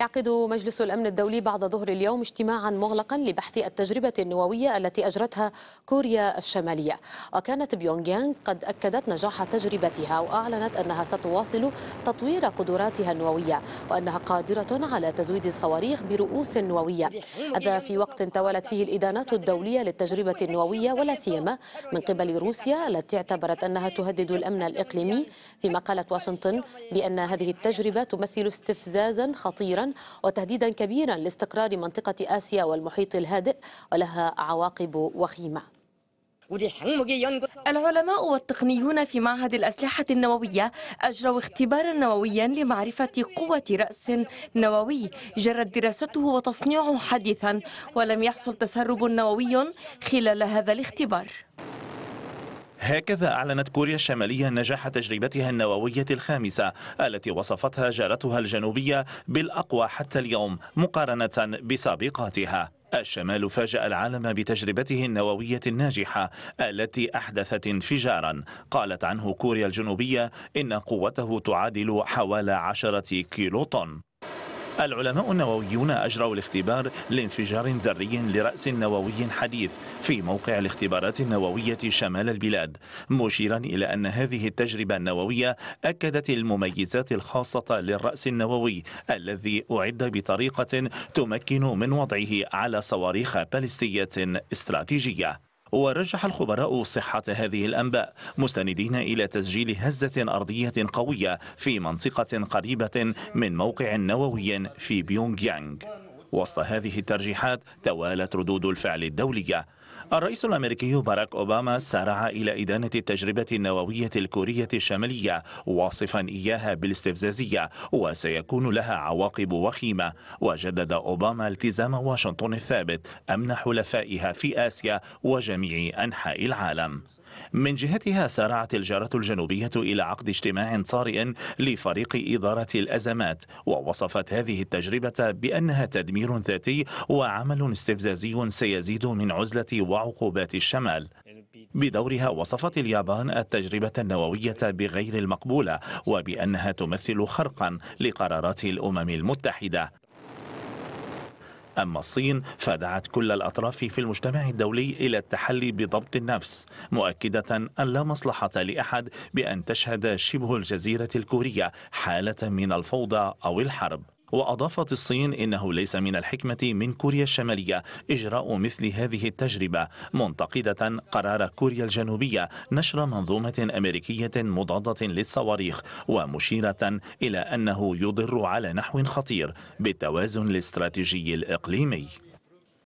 يعقد مجلس الأمن الدولي بعد ظهر اليوم اجتماعا مغلقا لبحث التجربة النووية التي أجرتها كوريا الشمالية وكانت بيونغيانغ قد أكدت نجاح تجربتها وأعلنت أنها ستواصل تطوير قدراتها النووية وأنها قادرة على تزويد الصواريخ برؤوس نووية هذا في وقت توالت فيه الإدانات الدولية للتجربة النووية ولا سيما من قبل روسيا التي اعتبرت أنها تهدد الأمن الإقليمي فيما قالت واشنطن بأن هذه التجربة تمثل استفزازا خطيرا وتهديدا كبيرا لاستقرار منطقة آسيا والمحيط الهادئ ولها عواقب وخيمة العلماء والتقنيون في معهد الأسلحة النووية أجروا اختبارا نوويا لمعرفة قوة رأس نووي جرت دراسته وتصنيعه حديثا ولم يحصل تسرب نووي خلال هذا الاختبار هكذا أعلنت كوريا الشمالية نجاح تجربتها النووية الخامسة التي وصفتها جارتها الجنوبية بالأقوى حتى اليوم مقارنة بسابقاتها الشمال فاجأ العالم بتجربته النووية الناجحة التي أحدثت انفجارا قالت عنه كوريا الجنوبية إن قوته تعادل حوالي عشرة كيلو طن العلماء النوويون أجروا الاختبار لانفجار ذري لرأس نووي حديث في موقع الاختبارات النووية شمال البلاد مشيرا إلى أن هذه التجربة النووية أكدت المميزات الخاصة للرأس النووي الذي أعد بطريقة تمكن من وضعه على صواريخ باليستية استراتيجية ورجح الخبراء صحة هذه الأنباء مستندين إلى تسجيل هزة أرضية قوية في منطقة قريبة من موقع نووي في بيونغ يانغ وسط هذه الترجيحات توالت ردود الفعل الدولية الرئيس الأمريكي باراك أوباما سارع إلى إدانة التجربة النووية الكورية الشمالية واصفا إياها بالاستفزازية وسيكون لها عواقب وخيمة وجدد أوباما التزام واشنطن الثابت أمن حلفائها في آسيا وجميع أنحاء العالم من جهتها سارعت الجارة الجنوبية إلى عقد اجتماع طارئ لفريق إدارة الأزمات ووصفت هذه التجربة بأنها تدمير ذاتي وعمل استفزازي سيزيد من عزلة وعقوبات الشمال بدورها وصفت اليابان التجربة النووية بغير المقبولة وبأنها تمثل خرقا لقرارات الأمم المتحدة أما الصين فدعت كل الأطراف في المجتمع الدولي إلى التحلي بضبط النفس مؤكدة أن لا مصلحة لأحد بأن تشهد شبه الجزيرة الكورية حالة من الفوضى أو الحرب وأضافت الصين إنه ليس من الحكمة من كوريا الشمالية إجراء مثل هذه التجربة منتقدة قرار كوريا الجنوبية نشر منظومة أمريكية مضادة للصواريخ ومشيرة إلى أنه يضر على نحو خطير بالتوازن الاستراتيجي الإقليمي